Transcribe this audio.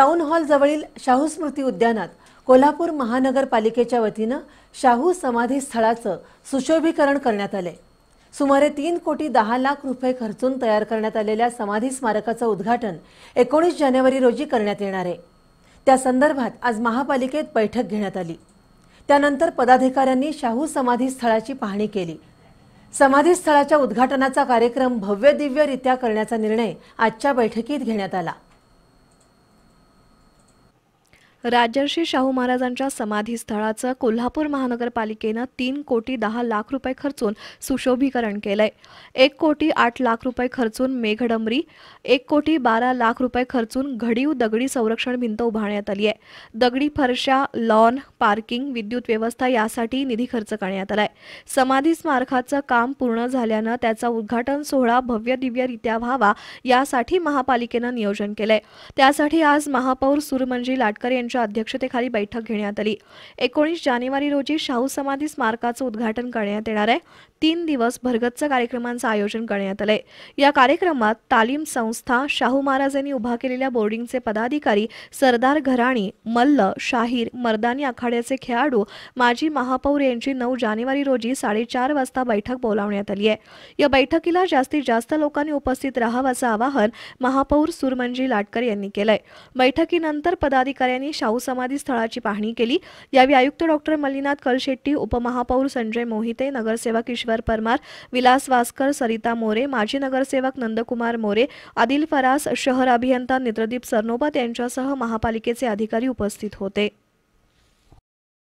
town hall Shahu स्मृती उद्यानात कोल्हापूर महानगरपालिकेच्या वतीनं शाहू समाधी स्थळाचं सुशोभीकरण करण्यात आले सुमारे तीन कोटी दहा लाख रुपये खर्चून तयार करण्यात आलेल्या समाधी स्मारकाचं उद्घाटन एकोणीस जानेवारी रोजी करण्यात येणार आहे त्या संदर्भात आज महापालिकेत बैठक घेण्यात आली त्यानंतर पदाधिकाऱ्यांनी शाहू समाधी स्थळाची पाहणी केली समाधी स्थळाच्या उद्घाटनाचा कार्यक्रम भव्य दिव्यरित्या करण्याचा निर्णय आजच्या बैठकीत घेण्यात आला राजर्षी शाहू महाराजांच्या समाधीस्थळाचं कोल्हापूर महानगरपालिकेनं तीन कोटी दहा लाख रुपये खर्चून सुशोभीकरण केलंय एक कोटी आठ लाख रुपये खर्चून मेघडंबरी एक कोटी बारा लाख रुपये खर्चून घडीव दगडी संरक्षण भिंत उभारण्यात आली आहे दगडी फरशा लॉन पार्किंग विद्युत व्यवस्था यासाठी निधी खर्च करण्यात आलाय समाधी स्मारकाचं काम पूर्ण झाल्यानं त्याचा उद्घाटन सोहळा भव्य दिव्यरित्या व्हावा यासाठी महापालिकेनं नियोजन केलंय त्यासाठी आज महापौर सुरमंजी लाटकर यांनी यांच्या अध्यक्षतेखाली बैठक घेण्यात आली एकोणीस जानेवारी रोजी शाहू समाधी स्मारकाचं उद्घाटन करण्यात येणार आहे तीन दिवस भरगच्च कार्यक्रमांचं आयोजन करण्यात आलंय या कार्यक्रमात तालीम संस्था शाहू महाराजांनी उभा केलेल्या बोर्डिंगचे पदाधिकारी सरदार घराणी मल्ल शाहीर मर्दानी आखाड्याचे खेळाडू माजी महापौर यांची नऊ जानेवारी रोजी साडेचार वाजता बैठक बोलावण्यात आली आहे या बैठकीला जास्तीत जास्त लोकांनी उपस्थित राहावं असं आवाहन महापौर सुरमंजी लाटकर यांनी केलंय बैठकीनंतर पदाधिकाऱ्यांनी शाहू समाधी स्थळाची पाहणी केली यावेळी आयुक्त डॉक्टर मल्लीनाथ कलशेट्टी उपमहापौर संजय मोहिते नगरसेवक ईश्वर परमार विलास वासकर सरिता मोरे माजी नगरसेवक नंदकुमार मोरे आदिल फरास शहर अभियंता नेत्रदीप सरनोबत यांच्यासह महापालिकेचे अधिकारी उपस्थित होते